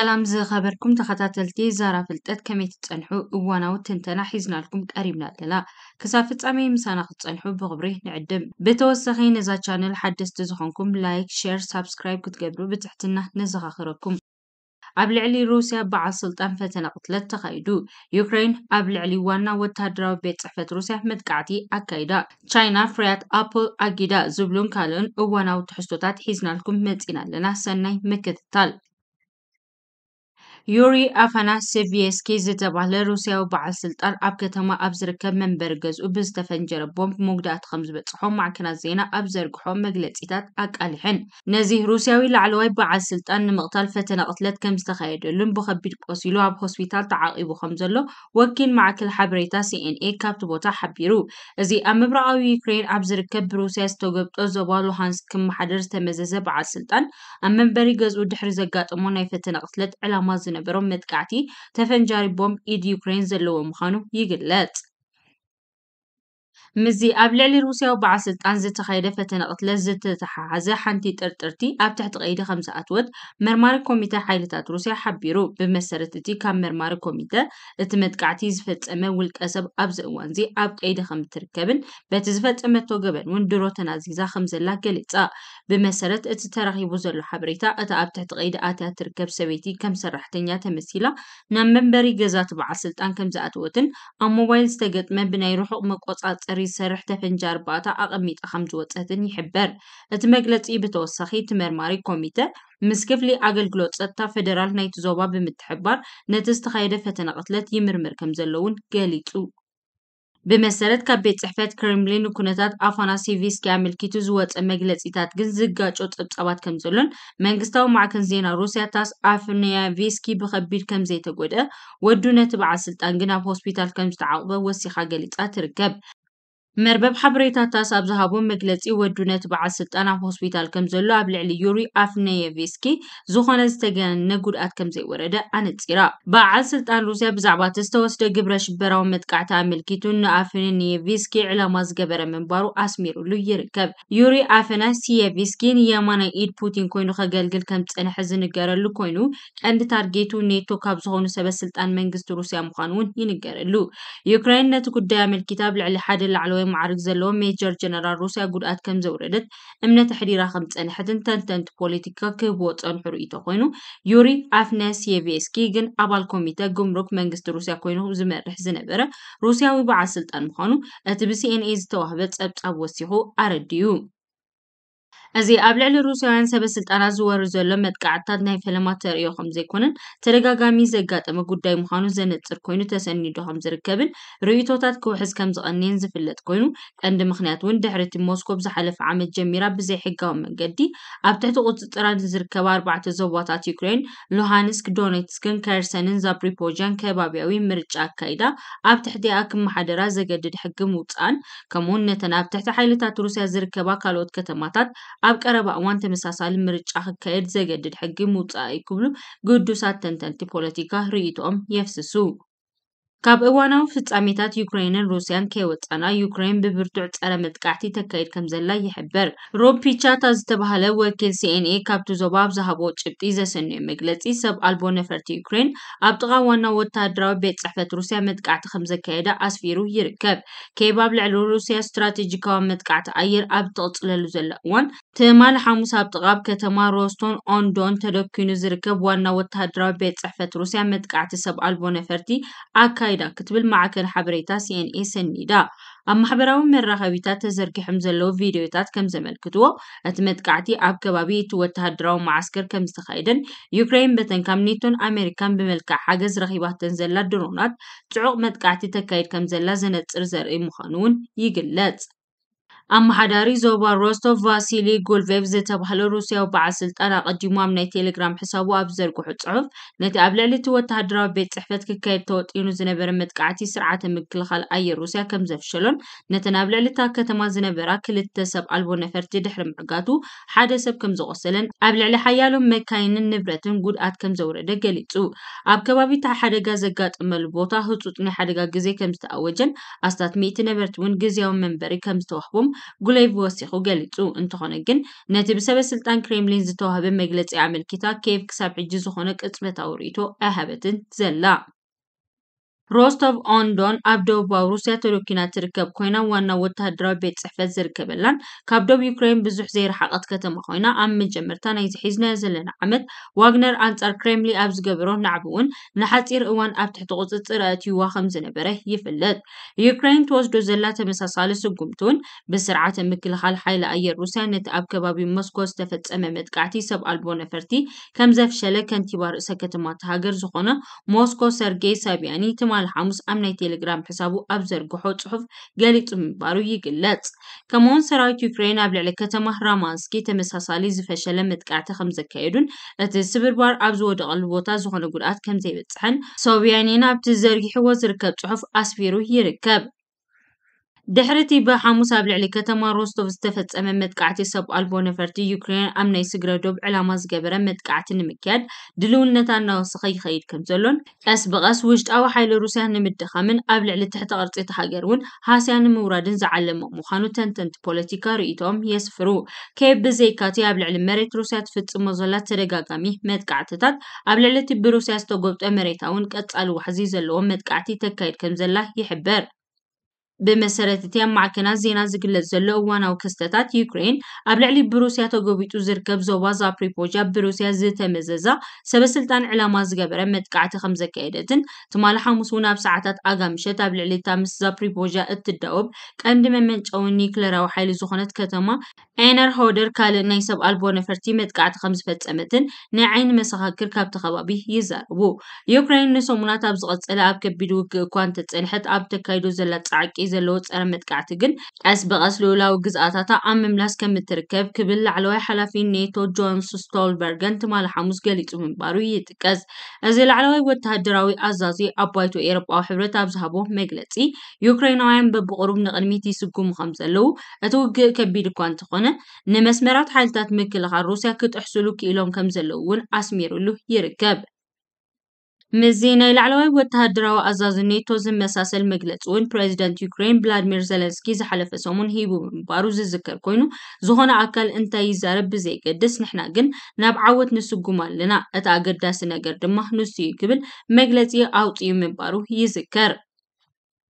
سلام زي خبركم تخطاتل تي زارا فلتت كمي تتسلحو اوانا وتنتنا حيزنا لكم قريبنا للا كسافة عمي مسانا خطسلحو بغبري نعدم بتوسخي نزا چانل حدس تزخونكم لايك شير سابسكرايب كتقبرو بتحتنا نزغ خيركم قبل علی روسیا با عصلتان فتن قتلت تقریدو. اوکراین قبل علی وانا و تدراو به تفت روسیا احمد قاعدی اکیدا. چینا فریت زبلون کالن او وانا و تحسوتات حیزنالکم متینا سنه مکتتال. يوري أفاناسيفيس كيز تبعه لروسيا وبعض سلطان أبكت ما أبزرك من برجز وبز تفنجر بومب مقدة خمس بتحوم مع كنا زينة أبزرك حوم مجلس إتات أك الحين نزيه روسيا ولعلوي بعض سلطان مقتل فتنة أطلت كم استخيد لهم بخبر قصيلو عب هوسبيتال تعاقب خمزلو وكن مع كل حبر تاسي إن إيه كابت بوتا حبيرو زي أمبرا أو يوكرين أبزرك بروسيا استوجبت أزبالو هانس كم محدرس تمزز بعض سلطان أمن برجز ودحرز جات أمونا فتنة برمد كعتي تفنجاري بوم إيد يوكرين زلو مخانو يقلات مزي أب لعلي روسيا وبعسلت أنز تخيدة فتنة قتلة زت تحعزة حنتي ترترتي أب تحت قيدة خمسة أتود مرمار كوميتا حيلة روسيا حبيرو بمسارتتي كام مرمار كوميتا اتمت قاعتي زفت أما ولك أسب أب زئوانزي أب قيدة خم تركبن بتزفت أما توقبن ون درو تنازيزا خمزة لا أ بمسارت ات تراخي بوزر لحبريتا أتا أب تحت تركب سويتي كم سرحتنيا تمثيلا نام منبري قزات بعسلت أن كم زأتوتن أم موبايل استقدت من بناي روحو ብድሕሪ ዝሰርሕ ተፈንጂ ኣርባዕታ ኣቐሚጣ ከም ዝወፀትን ይሕበር እቲ መግለፂ ብተወሳኺ እቲ መርማሪ ኮሚተ ምስ ክፍሊ ኣገልግሎት ፀጥታ ፌደራል ናይቲ ዞባ ብምትሕባር ነቲ ዝተኻየደ ፈተነ ቅትለት ይምርምር ከም ዘለውን ገሊፁ ብመሰረት ካብ ቤት ፅሕፈት ክሬምሊን ኩነታት ኣፋናሲቪስኪ ኣመልኪቱ ዝወፀ መግለፂታት ግን ዝጋጮ ፀብፀባት ከም ዘሎን መንግስታዊ ማዕከን ዜና ሩስያ ታስ ኣፍናያቪስኪ ብከቢድ ከም ዘይተጎድአ ወዱ ነቲ በዓል ስልጣን ግን ኣብ ሆስፒታል ከም ዝተዓቕበ ወሲኻ ገሊፃ ትርከብ መርበብ ሓበሬታታት ኣብ ዝሃቦም መግለፂ ወዱ ነቲ በዓል ስልጣን ኣብ ሆስፒታል ከም ዘሎ ኣብ ልዕሊ ዩሪ ኣፍነየቬስኪ ዝኾነ ዝተገነነ ጉድኣት ከም ዘይወረደ ኣነፂራ በዓል ስልጣን ሩስያ ብዛዕባ እቲ ዝተወስደ ግብረ ሽበራዊ መጥቃዕቲ ኣመልኪቱ ንኣፍነየቬስኪ ዕላማ ዝገበረ ምንባሩ ኣስሚሩሉ ይርከብ ዩሪ ኣፍናስየቬስኪ ንየማናይ ኢድ ፑቲን ኮይኑ ከገልግል ከም ዝፀንሐ ዝንገረሉ ኮይኑ ቀንዲ ታርጌቱ ኔቶ ካብ ዝኾኑ ሰበስልጣን መንግስቲ ሩስያ ምዃኑ እውን ይንገረሉ ዩክራይን ነቲ ጉዳይ ኣመልኪታ ኣብ ልዕሊ ሓደ ላዕለወ ወይ ማዕርግ ዘለዎ ሜጀር ጀነራል ሩስያ ጉድኣት ከም ዘውረደት እምነት ኣሕዲራ ከም ዝፀንሐት ተንተንቲ ፖለቲካ ክህብዎ ፀንሑ ርኢቶ ኮይኑ ዩሪ ኣፍነስየቬስኪ ግን ኣባል ኮሚተ ጉምሩክ መንግስቲ ሩስያ ኮይኑ ዝመርሕ ዝነበረ ሩስያዊ በዓል ስልጣን ምዃኑ እቲ ብሲኤንኤ ዝተዋህበ ፀብጻብ ወሲኹ ኣረዲዩ እዚ ኣብ ልዕሊ ሩስያውያን ሰበስልጣናት ዝወርድ ዘሎ መጥቃዕትታት ናይ ፈለማ ተርእዮ ከም ዘይኮነን ተደጋጋሚ ዘጋጠመ ጉዳይ ምዃኑ ዘነፅር ኮይኑ ተሰኒዱ ከም ዝርከብን ርእቶታት ክውሕዝ ከም ዝቐኒን ዝፍለጥ ኮይኑ ቀንዲ ምክንያት እውን ድሕሪ እቲ ሞስኮ ብዝሓለፈ ዓመት ጀሚራ ብዘይሕጋዊ መንገዲ ኣብ ትሕቲ ቁፅጥራን ዝርከባ ኣርባዕተ ዞባታት ዩክሬን ሉሃንስክ ዶኔትስክን ከርሰንን ዛፕሪፖጃን ከባቢያዊ ምርጫ ኣካይዳ ኣብ ትሕቲኣ ክመሓደራ ዘገድድ ሕጊ ምውፃእን ከምኡውን ነተን ኣብ ትሕቲ ሓይልታት ሩስያ ዝርከባ ካልኦት ከተማታት ኣብ ቀረባ እዋን ተመሳሳሊ ምርጫ ክካየድ ዘገድድ ሕጊ ምውፃእ እዩ ክብሉ ግዱሳት ተንተንቲ ፖለቲካ ርእይቶኦም የፍስሱ ካብ እዋናዊ ፍጻሜታት ዩክሬንን ሩስያን ከይወፃና ዩክሬን ብብርቱዕ ፀረ መጥቃዕቲ ተካይድ ከም ዘላ ይሕበር ሮብ ፒቻታ ዝተባሃለ ወኪል ሲኤንኤ ካብቲ ዞባ ኣብ ዝሃቦ ጭብጢ ዘሰንዮ መግለፂ ሰብ ኣልቦ ነፈርቲ ዩክሬን ኣብ ጥቓ ዋና ወታደራዊ ቤት ፅሕፈት ሩስያ መጥቃዕቲ ከም ዘካየደ ኣስፊሩ ይርከብ ኬብ ኣብ ልዕሊ ሩስያ ስትራቴጂካዊ መጥቃዕቲ ኣየር ኣብ ትቕፅለሉ ዘላ እዋን ትማል ሓሙስ ኣብ ጥቓ ኣብ ከተማ ሮስቶን ኦንዶን ተደኪኑ ዝርከብ ዋና ወታደራዊ ቤት ፅሕፈት ሩስያ መጥቃዕቲ ሰብ ኣልቦ ነፈርቲ ኣካ ኸይዳ ክትብል መዓከል ሓበሬታ ሲኤንኤ ሰኒዳ ኣብ ማሕበራዊ መራኸቢታት ተዘርጊሖም ዘለዉ ቪድዮታት ከም ዘመልክትዎ እቲ መጥቃዕቲ ኣብ ከባቢ እቲ ወተሃደራዊ መዓስከር ከም ዝተኻይደን ዩክሬን በተን ካብ ኔቶን ኣሜሪካን ብመልክዕ ሓገዝ ረኺባተን ዘላ ድሮናት ፅዑቕ መጥቃዕቲ ተካይድ ከም ዘላ ዘነፅር ዘርኢ ምዃኑ እውን ይግለጽ ኣመሓዳሪ ዞባ ሮስቶቭ ቫሲሊ ጎልቬቭ ዝተባህለ ሩስያዊ በዓል ስልጣን ኣቐዲሙ ኣብ ናይ ቴሌግራም ሕሳቡ ኣብ ዘርግሑ ጽሑፍ ነቲ ኣብ ልዕሊ እቲ ወተሃደራዊ ቤት ጽሕፈት ክካየድ ተወጢኑ ዝነበረ መጥቃዕቲ ስርዓተ ምክልኻል ኣየር ሩስያ ከም ዘፍሸሎን ነተን ኣብ ልዕሊ እታ ከተማ ዝነበራ ክልተ ሰብ ኣልቦ ነፈርቲ ድሕሪ ምዕጋቱ ሓደ ሰብ ከም ዘቆሰለን ኣብ ልዕሊ ሓያሎም መካይንን ንብረትን ጉድኣት ከም ዘውረደ ገሊጹ ኣብ ከባቢታ ሓደጋ ዘጋጥመሉ ቦታ ህፁፅ ናይ ሓደጋ ግዜ ከም ዝተኣወጀን ኣስታት ሚእቲ ነበርቲ እውን ግዜያዊ መንበሪ ከም ዝተዋህቦም ጉለይ ብወሲኹ ገሊጹ እንተኾነ ግን ነቲ ስልጣን ክሬምሊን ዝተዋህበ መግለፂ ኣመልኪታ ኬቭ ክሳብ ሕጂ ዝኾነ ቅፅበታዊ ርእቶ ኣይሃበትን ዘላ ሮስቶቭ ኦንዶን ኣብ ደቡባዊ ሩስያ ተደኪና ትርከብ ኮይና ዋና ወተሃደራዊ ቤት ፅሕፈት ዝርከበላን ካብ ደብ ዩክሬን ብዙሕ ዘይረሓቐት ከተማ ኮይና ኣብ መጀመርታ ናይ ዝሒዝናዮ ዘለና ዓመት ዋግነር ኣንፃር ክሬምሊ ኣብ ዝገበሮ ናዕቢ እውን ንሓፂር እዋን ኣብ ትሕቲ ቁፅፅር ኣእትይዋ ከም ዝነበረ ይፍለጥ ዩክሬን ትወስዶ ዘላ ተመሳሳሊ ስጉምቲ እውን ብስርዓተ ምክልኻል ሓይሊ ኣየር ሩስያ ነቲ ኣብ ከባቢ ሞስኮ ዝተፈፀመ መጥቃዕቲ ሰብ ኣልቦ ነፈርቲ ከም ዘፍሸለ ከንቲባ ርእሰ ከተማ ተሃገር ዝኾነ ሞስኮ ሰርጌይ ሳቢያኒ مال حموس امنی تلگرام حسابو ابزار گحوت صحف گلیت مباروی گلت کمون سرایت اوکراین ابل علی کتمه رامانسکی تمس حسالی زفشل مدکعت خمز کیدون ات سبر بار ابز و دغل و تاز و خنگرات کم زیبت صحن سویانین ابت زرگی حوز رکب صحف اسفیرو هی رکب دحرتي بحاموس أبلع لكتما روستوف استفدت أمام متقعتي سب ألبو نفرتي يوكرين أمنا يسقر دوب على مازقابرة متقعتي نمكاد دلون نتانا وصخي خيد كمزلون أسبغ أسوجت أو حيل روسيا نمدخامن أبلع لتحت أرطي تحقرون هاسيا نموردن زعلم مخانو تنتنت بوليتيكا رئيتهم يسفرو كيب بزيكاتي أبلع لمريت روسيا تفدت مزلات ترقاقامي متقعتي تات أبلع لتبروسيا استوقبت أمريتاون كتسأل وحزيز اللوم متقعتي تكايد كمزلة يحبر بمسرتتیم معکنازی نزدیک لذل اوان او کستات اوکراین ابلعلی بروسیا تجویت ازر کبز و وضع پریپوجا بروسیا زیت مززا سبسلتان علام از جبر مت قعت خمزه کیدن تمال حاموسون اب ساعت آگمشه تبلعلی تامس زا پریپوجا ات داوب کندم منچ او نیکل را و حالی زخنت کتما اینر هودر کال نیسب آلبون فرتی مت قعت خمزه فت امتن نعین مسخکر کبت خوابی زلوت أرمت كعتجن أسبق لولاو جزء تاع أم ملاس كم التركب كبل على حلفين نيتو جونس ستولبرغن تمال حموس قلت من بارو يتكز أزي العلوي والتهجراوي أزازي أبوايتو إيرب أو حبرة أبزهبوه مجلتي يوكريناوين ببقروب نقلميتي سقوم خمسة لو أتوقع كبير كوان تقونا نمسمرات حالتات مكلغا روسيا كتحسلو كإلوم كمزلوون أسميرو له يركب ምዚ ናይ ላዕለዋይ ወተሃደራዊ ኣዛዚ ኔቶ ዝመሳሰል መግለፂ እውን ፕረዚደንት ዩክሬን ቭላድሚር ዘለንስኪ ዝሓለፈ ሰሙን ሂቡ ብምባሩ ዝዝከር ኮይኑ ዝኾነ ኣካል እንታይ ይዛረብ ብዘይገድስ ንሕና ግን ናብ ዓወት ንስጉም ኣለና እቲ ኣገዳሲ ነገር ድማ ንሱ እዩ ክብል መግለፂ ኣውፅኡ ምንባሩ ይዝከር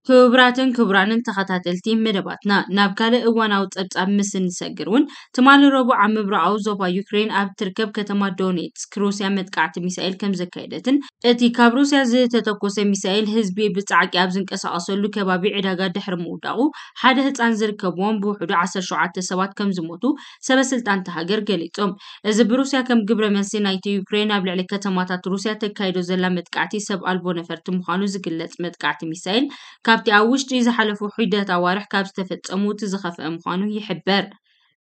ክቡራትን ክቡራንን ተኸታተልቲ መደባትና ናብ ካልእ እዋናዊ ፀብፃብ ምስ ንሰግር እውን ትማሊ ረቡዕ ኣብ ምብራቃዊ ዞባ ዩክሬን ኣብ ትርከብ ከተማ ዶኔትስክ ሩስያ መጥቃዕቲ ሚሳኤል ከም ዘካየደትን እቲ ካብ ሩስያ ዝተተኮሰ ሚሳኤል ህዝቢ ብፃዕቂ ኣብ ዝንቀሳቀሰሉ ከባቢ ዕዳጋ ድሕሪ ምውዳቁ ሓደ ህፃን ዝርከብዎም ብውሕዱ 17 ሰባት ከም ዝሞቱ ሰበስልጣን ተሃገር ገሊፆም እዚ ብሩስያ ከም ግብረ መልሲ ናይቲ ዩክሬን ኣብ ልዕሊ ከተማታት ሩስያ ተካይዶ ዘላ መጥቃዕቲ ሰብ ኣልቦ ነፈርቲ ምዃኑ ዝግለፅ መጥቃዕቲ ሚሳኤል ካብ ካብቲ ኣብ ውሽጢ ዝሓለፈ ዑደት ኣዋርሕ ካብ ዝተፈፀሙ እቲ ዝኸፍአ ምዃኑ ይሕብር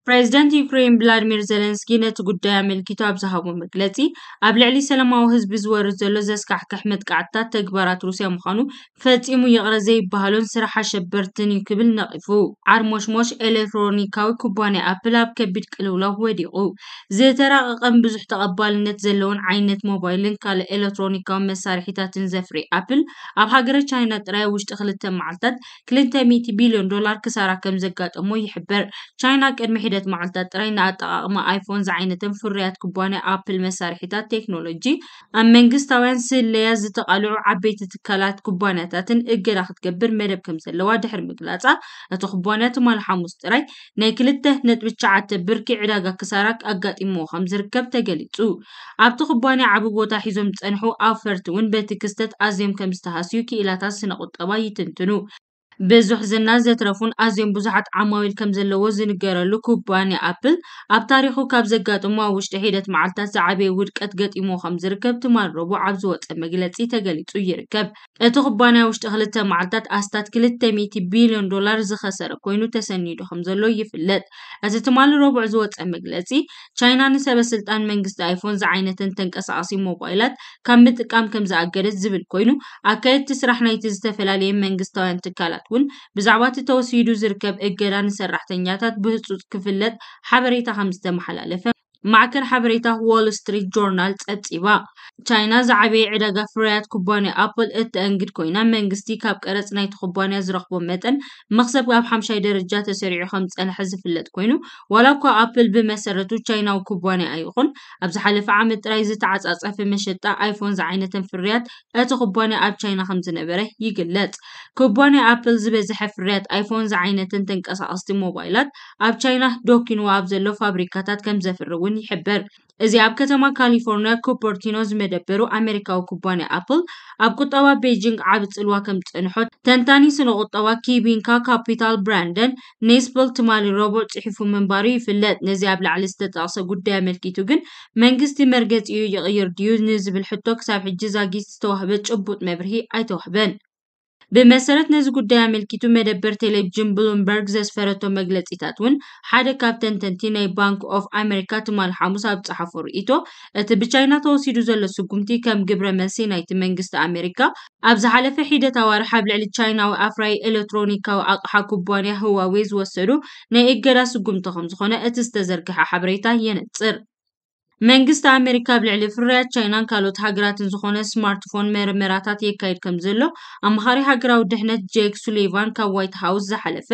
ፕሬዚደንት ዩክሬን ብላድሚር ዘለንስኪ ነቲ ጉዳይ ኣመልኪቱ ኣብ ዝሃቦ መግለፂ ኣብ ልዕሊ ሰላማዊ ህዝቢ ዝወርድ ዘሎ ዘስካሕክሕ መጥቃዕትታት ተግባራት ሩስያ ምዃኑ ፈፂሙ ይቕረ ዘይበሃሉን ስራሕ ኣሸበርትን እዩ ክብል ነቒፉ ዓርሞሽሞሽ ኤሌክትሮኒካዊ ኩባንያ ኣፕል ኣብ ከቢድ ቅልውላው ወዲቑ ዝተራቐቐን ብዙሕ ተቐባልነት ዘለውን ዓይነት ሞባይልን ካልእ ኤሌክትሮኒካዊ መሳርሒታትን ዘፍሪ ኣፕል ኣብ ሃገረ ቻይና ጥራይ ውሽጢ ክልተ መዓልትታት 200 ቢልዮን ዶላር ክሳራ ከም ዘጋጠሞ ይሕበር ቻይና ቅድሚ ሒደት መዓልታት ጥራይ ንኣጠቓቕማ ኣይፎን ዝዓይነተን ፍርያት ክቧነ ኣፕል መሳርሒታት ቴክኖሎጂ ኣብ መንግስታውያን ስለያት ዝተቓልዑ ዓበይቲ ትካላት ኩባንያታትን እገዳ ክትገብር መደብ ከም ዘለዋ ድሕሪ ምግላጻ እቲ ኩባንያ ትማል ሓሙስ ጥራይ ናይ ክልተ ነጥቢ ትሽዓተ ብርኪ ዕዳጋ ክሳራ ኣጋጢሞዎ ከም ዝርከብ ተገሊጹ ኣብቲ ኩባንያ ዓብ ቦታ ሒዞም ዝጸንሑ ኣፈርቲ እውን በቲ ክስተት ኣዝዮም ከም ዝተሃስዩ ክኢላታት ስነ ቁጠባ ይትንትኑ ብዙሕ ዝና ዘትረፉን ኣዝዮም ብዙሓት ዓማዊል ከም ዘለዎ ዝንገረሉ ኩባንያ ኣፕል ኣብ ታሪኹ ካብ ዘጋጥሞ ኣብ ውሽጢ ሒደት መዓልትታት ዝዓበየ ውድቀት ገጢሞ ከም ዝርከብ ትማረቡ ኣብ ዝወፀ መግለፂ ተገሊፁ ይርከብ እቲ ኩባንያ ውሽጢ ክልተ መዓልትታት ኣስታት 200 ቢልዮን ዶላር ዝኸሰረ ኮይኑ ተሰኒዱ ከም ዘሎ ይፍለጥ እዚ ትማሊ ረቡዕ ዝወፀ መግለፂ ቻይና ንሰበስልጣን መንግስቲ ኣይፎን ዝዓይነትን ተንቀሳቐሲ ሞባይላት ካብ ምጥቃም ከም ዝኣገደት ዝብል ኮይኑ ኣካየድቲ ስራሕ ናይቲ ዝተፈላለየ መንግስታውያን ትካላት ኣካላት እውን ብዛዕባ እቲ ተወሲዱ ዝርከብ እገዳ ንሰራሕተኛታት ብህፁፅ ክፍለጥ ሓበሬታ ከም ዝተመሓላለፈ معكن حبريتا وول ستريت جورنال تأتيبا چاينا زعبي عدقا فريات كوباني أبل ات انجد كوينا منغستي كاب كارت نايت خوباني زرق بومتن مخصب قاب حمشاي درجات سريع خمس ان حزف اللد كوينو ولوكو أبل بمسارتو چاينا وكوباني ايقون ابزحال فعام ترايز تعاز اصعف مشتا ايفون زعينة فريات ات خوباني اب چاينا خمس نبره يقلت كوباني أبل زبزح فريات ايفون زعينة تنك اصاصتي موبايلات اب چاينا دوكين وابزلو فابريكاتات كم زفر እውን ይሕብር እዚ ኣብ ከተማ ካሊፎርንያ ኩፐርቲኖ ዝመደበሩ ኣሜሪካዊ ኩባንያ ኣፕል ኣብ ቁጠባ ቤጂንግ ዓብ ፅልዋ ከም ዝፀንሖ ተንታኒ ስነ ቁጠባ ኪቢንካ ካፒታል ብራንደን ኔስፕል ትማሊ ሮቦት ፅሒፉ ምንባሩ ይፍለጥ ነዚ ኣብ ላዕሊ ዝተጠቕሰ ጉዳይ ኣመልኪቱ ግን መንግስቲ መርገፂኡ ይቕይር ድዩ ንዝብል ሕቶ ክሳብ ሕጂ ዛጊት ዝተዋህበ ጭቡጥ መብርሂ ኣይተዋህበን ብመሰረት ነዚ ጉዳይ ኣመልኪቱ መደበር ቴሌቭዥን ብሉምበርግ ዘስፈረቶ መግለፂታት እውን ሓደ ካብ ተንተንቲ ናይ ባንክ ኦፍ ኣሜሪካ ትማል ሓሙስ ኣብ ፀሓፎ ርእቶ እቲ ብቻይና ተወሲዱ ዘሎ ስጉምቲ ከም ግብረ መልሲ ናይቲ መንግስቲ ኣሜሪካ ኣብ ዝሓለፈ ሒደት ኣዋርሕ ኣብ ልዕሊ ቻይናዊ ኣፍራይ ኤሌክትሮኒካዊ ኣቕሓ ኩባንያ ህዋዌ ዝወሰዱ ናይ እገዳ ስጉምቲ ከም ዝኾነ እቲ ዝተዘርግሐ ሓበሬታ የነፅር መንግስቲ ኣሜሪካ ኣብ ልዕሊ ፍርያት ቻይናን ካልኦት ሃገራትን ዝኾነ ስማርትፎን መርመራታት የካይድ ከም ዘሎ ኣማኻሪ ሃገራዊ ድሕነት ጄክ ሱሌቫን ካብ ዋይት ሃውስ ዝሓለፈ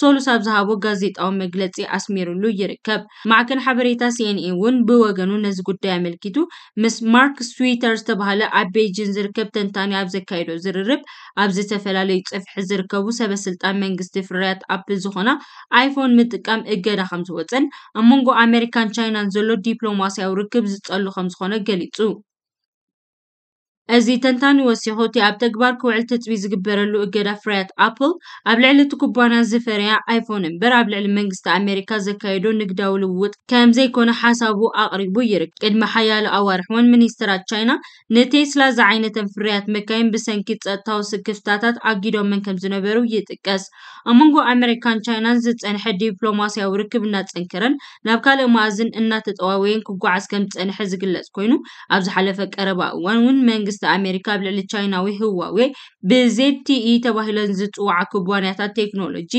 ሰሉስ ኣብ ዝሃቦ ጋዜጣዊ መግለፂ ኣስሚሩሉ ይርከብ ማዕከን ሓበሬታ ሲኤንኤ እውን ብወገኑ ነዚ ጉዳይ ኣመልኪቱ ምስ ማርክ ስዊተር ዝተባሃለ ኣብ ቤጂን ዝርከብ ተንታኒ ኣብ ዘካይዶ ዝርርብ ኣብ ዝተፈላለዩ ፅፍሒ ዝርከቡ ሰበስልጣን መንግስቲ ፍርያት ኣፕ ዝኾና ኣይፎን ምጥቃም እገዳ ከም ዝወፅን ኣብ መንጎ ኣሜሪካን ቻይናን ዘሎ ዲፕሎማስያዊ ካብ ርክብ ዝፃሉ ከምዝኾነ ገሊፁ እዚ ተንታኒ ወሲኹ እቲ ኣብ ተግባር ክውዕል ትፅቢት ዝግበረሉ እገዳ ፍርያት ኣፕል ኣብ ልዕሊ እቲ ኩባንያ ዝፈረያ ኣይፎን እምበር ኣብ ልዕሊ መንግስቲ ኣሜሪካ ዘካየዶ ንግዳዊ ልውውጥ ከም ዘይኮነ ሓሳቡ ኣቕሪቡ ይርከብ። ቅድሚ ሓያሎ ኣዋርሕ እውን ሚኒስትራት ቻይና ንቴስላ ዝዓይነተን ፍርያት መካይን ብሰንኪ ፀጥታዊ ስክፍታታት ኣጊዶምን ከም ዝነበሩ ይጥቀስ። ኣብ መንጎ ኣሜሪካን ቻይናን ዝፀንሐ ዲፕሎማስያዊ ርክብ እናፀንክረን ናብ ካልእ መኣዝን እናተጠዋወየን ክጓዓዝ ከም ዝፀንሐ ዝግለጽ ኮይኑ ኣብ ዝሓለፈ ቀረባ እዋን እውን መንግስቲ መንግስቲ ኣሜሪካ ኣብ ልዕሊ ቻይናዊ ህዋዌ ብዜቲኢ ተባሂለን ዝፅዋዓ ኩባንያታት ቴክኖሎጂ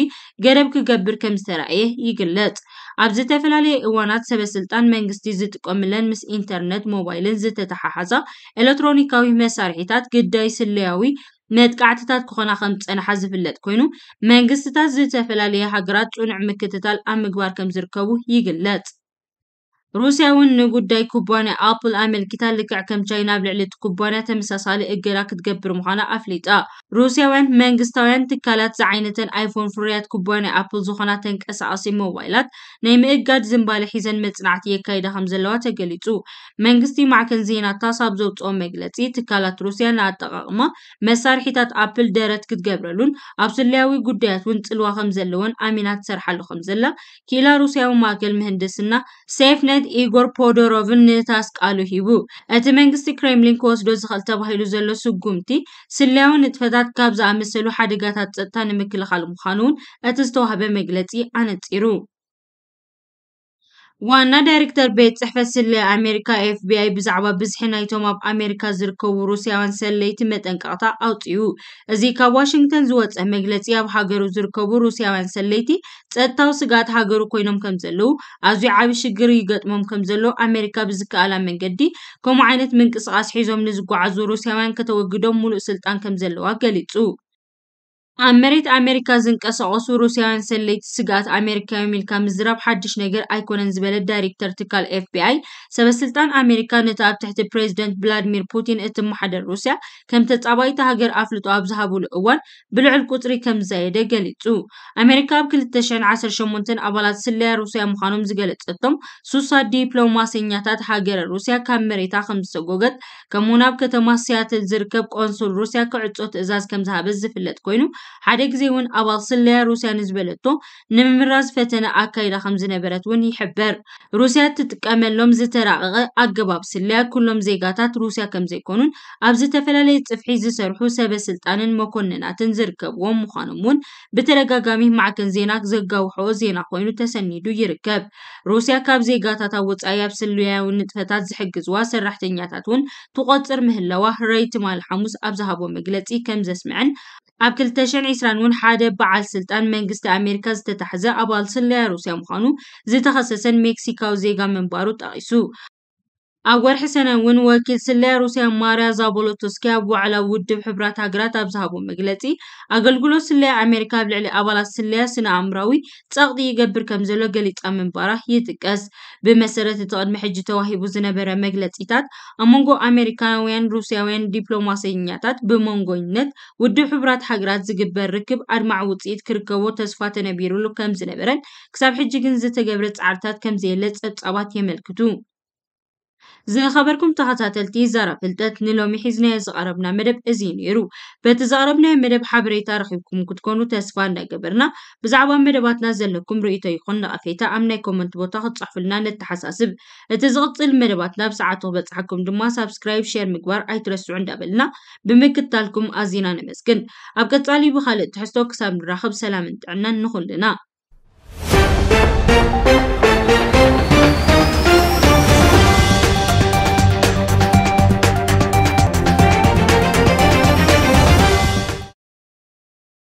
ገደብ ክገብር ከም ዝተረእየ ይግለጽ ኣብ ዝተፈላለየ እዋናት ሰበስልጣን መንግስቲ ዝጥቀምለን ምስ ኢንተርነት ሞባይልን ዝተተሓሓዛ ኤሌክትሮኒካዊ መሳርሒታት ግዳይ ስለያዊ መጥቃዕትታት ክኾና ከም ዝፀንሓ ዝፍለጥ ኮይኑ መንግስትታት ዝተፈላለየ ሃገራት ፅኑዕ ምክትታል ኣብ ምግባር ከም ዝርከቡ ይግለጽ ሩስያ እውን ንጉዳይ ኩባንያ ኣፕል ኣመልኪታ ልክዕ ከም ቻይና ኣብ ልዕሊ እቲ ኩባንያ ተመሳሳሊ እገዳ ክትገብር ምዃና ኣፍሊጣ ሩስያውያን መንግስታውያን ትካላት ዝዓይነተን ኣይፎን ፍርያት ኩባንያ ኣፕል ዝኾና ተንቀሳቐሲ ሞባይላት ናይ ምእጋድ ዝምባለ ሒዘን መፅናዕቲ የካይዳ ከም ዘለዋ ተገሊጹ መንግስቲ ማዕከን ዜናታስ ኣብ ዘውፅኦ መግለፂ ትካላት ሩስያ ንኣጠቓቕማ መሳርሒታት ኣፕል ደረት ክትገብረሉን ኣብ ስለያዊ ጉዳያት እውን ፅልዋ ከም ዘለዎን ኣሚና ትሰርሓሉ ከም ዘላ ክኢላ ሩስያዊ ማእከል ምህንድስና ሴፍነት ፕሬዚደንት ኢጎር ፖዶሮቭን ንእታስ ቃሉ ሂቡ እቲ መንግስቲ ክሬምሊን ክወስዶ ዝኽእል ተባሂሉ ዘሎ ስጉምቲ ስለያዊ ንጥፈታት ካብ ዝኣመሰሉ ሓደጋታት ፀጥታ ንምክልኻል ምዃኑ እውን እቲ ዝተዋህበ መግለፂ ኣነፂሩ ዋና ዳይሬክተር ቤት ፅሕፈት ስለ ኣሜሪካ ኤፍቢኣይ ብዛዕባ ብዝሒ ናይቶም ኣብ ኣሜሪካ ዝርከቡ ሩስያውያን ሰለይቲ መጠንቀቕታ ኣውፅኡ እዚ ካብ ዋሽንግተን ዝወፀ መግለፂ ኣብ ሃገሩ ዝርከቡ ሩስያውያን ሰለይቲ ፀጥታዊ ስጋት ሃገሩ ኮይኖም ከም ዘለዉ ኣዝዩ ዓብዪ ሽግር ይገጥሞም ከም ዘሎ ኣሜሪካ ብዝከኣላ መንገዲ ከምኡ ዓይነት ምንቅስቃስ ሒዞም ንዝጓዓዙ ሩስያውያን ከተወግዶም ሙሉእ ስልጣን ከም ዘለዋ ገሊፁ ኣብ መሬት ኣሜሪካ ዝንቀሳቐሱ ሩስያውያን ሰለይቲ ስጋኣት ኣሜሪካዊ ሚልካ ምዝራብ ሓድሽ ነገር ኣይኮነን ዝበለ ዳይሬክተር ትካል ኤፍቢኣይ ሰበስልጣን ኣሜሪካ ነቲ ኣብ ትሕቲ ፕሬዚደንት ቭላድሚር ፑቲን እትመሓደር ሩስያ ከም ተጻባይታ ሃገር ኣፍልጦ ኣብ ዝሃብሉ እዋን ብልዕል ቁፅሪ ከም ዝዘየደ ገሊጹ ኣሜሪካ ኣብ 2018 ኣባላት ስለያ ሩስያ ምዃኖም ዝገለጸቶም ሱሳ ዲፕሎማሰኛታት ሃገረ ሩስያ ካብ መሬታ ከም ዝሰጎገት ከምኡ ናብ ከተማ ስያትል ዝርከብ ቆንሱል ሩስያ ክዕፆ ትእዛዝ ከም ዝሃበ ዝፍለጥ ኮይኑ ሓደ ግዜ እውን ኣብ ኣክስልያ ሩስያ ንዝበለቶ ንምምራዝ ፈተነ ኣካይዳ ከም ዝነበረት እውን ይሕበር ሩስያ ትጥቀመሎም ዝተራቐቐ ኣገባብ ስለያ ኩሎም ዜጋታት ሩስያ ከም ዘይኮኑን ኣብ ዝተፈላለየ ፅፍሒ ዝሰርሑ ሰበስልጣንን መኮንናትን ዝርከብዎም ምዃኖም እውን ብተደጋጋሚ ማዕከን ዜና ዘጋውሕኦ ዜና ኮይኑ ተሰኒዱ ይርከብ ሩስያ ካብ ዜጋታት ኣብ ወፃኢ ኣብ ስልያዊ ንጥፈታት ዝሕግዝዋ ሰራሕተኛታት እውን ትቆፅር ምህለዋ ረይት ማል ሓሙስ ኣብ ዝሃቦ መግለፂ ከም ዘስምዐን ኣብ 222 ሓደ በዓል ስልጣን መንግስቲ ኣሜሪካ ዝተታሕዘ ኣባል ስለ ሩስያ ምዃኑ ዝተኸሰሰን ሜክሲካዊ ዜጋ ምንባሩ ጠቒሱ ኣብ ወርሒ ሰነ እውን ወኪል ስለያ ሩስያ ማርያ ዛቦሎቶስኪ ኣብ ዋዕላ ውድብ ሕብራት ሃገራት ኣብ ዝሃቦ መግለፂ ኣገልግሎት ስለያ ኣሜሪካ ኣብ ልዕሊ ኣባላት ስለያ ስነ ኣእምራዊ ፀቕጢ ይገብር ከም ዘሎ ገሊፃ ምንባራ ይጥቀስ ብመሰረት እቲ ቅድሚ ሕጂ ተዋሂቡ ዝነበረ መግለፂታት ኣብ መንጎ ኣሜሪካውያን ሩስያውያን ዲፕሎማሰኛታት ብመንጎኝነት ውድብ ሕብራት ሃገራት ዝግበር ርክብ ኣድማዕ ውፅኢት ክርከቦ ተስፋ ተነቢሩሉ ከም ዝነበረን ክሳብ ሕጂ ግን ዝተገብረ ፃዕርታት ከምዘየለ ፀብፃባት የመልክቱ زخبركم تهاتاتلتي زارا فلتات نلو ميحيزنا يزغربنا مدب ازي نيرو بتزغربنا مدب حابري تارخيكم كتكونو تاسفاننا قبرنا بزعبا مدباتنا زلكم رؤي تايخونا افيتا امني كومنت بوتاخد صحفلنا نتحساسب اتزغط المدباتنا بسعاتو بتحكم دما سابسكرايب شير مقبار اي ترسو عند قبلنا بمكتالكم ازينا نمسكن ابكتالي بخالد تحستو كسام راخب سلام انتعنا نخلنا